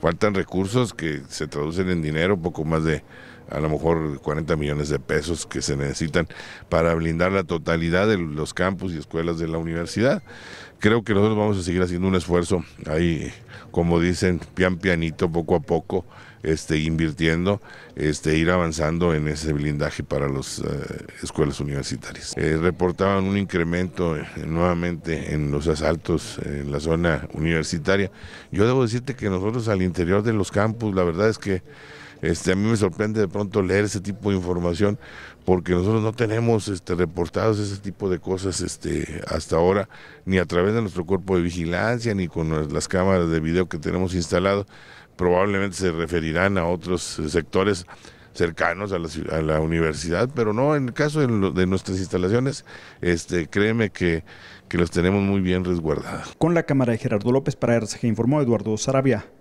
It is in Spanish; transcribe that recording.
Faltan recursos que se traducen en dinero, poco más de a lo mejor 40 millones de pesos que se necesitan para blindar la totalidad de los campus y escuelas de la universidad. Creo que nosotros vamos a seguir haciendo un esfuerzo ahí, como dicen, pian pianito, poco a poco, este, invirtiendo, este, ir avanzando en ese blindaje para las eh, escuelas universitarias. Eh, reportaban un incremento eh, nuevamente en los asaltos en la zona universitaria. Yo debo decirte que nosotros al interior de los campus, la verdad es que este, a mí me sorprende de pronto leer ese tipo de información porque nosotros no tenemos este, reportados ese tipo de cosas este, hasta ahora, ni a través de nuestro cuerpo de vigilancia, ni con las cámaras de video que tenemos instalado. Probablemente se referirán a otros eh, sectores cercanos a la, universidad, pero no, en el caso de, nuestras instalaciones, este, créeme que, las los tenemos muy bien resguardadas. Con la cámara de Gerardo López para RCG informó Eduardo Sarabia.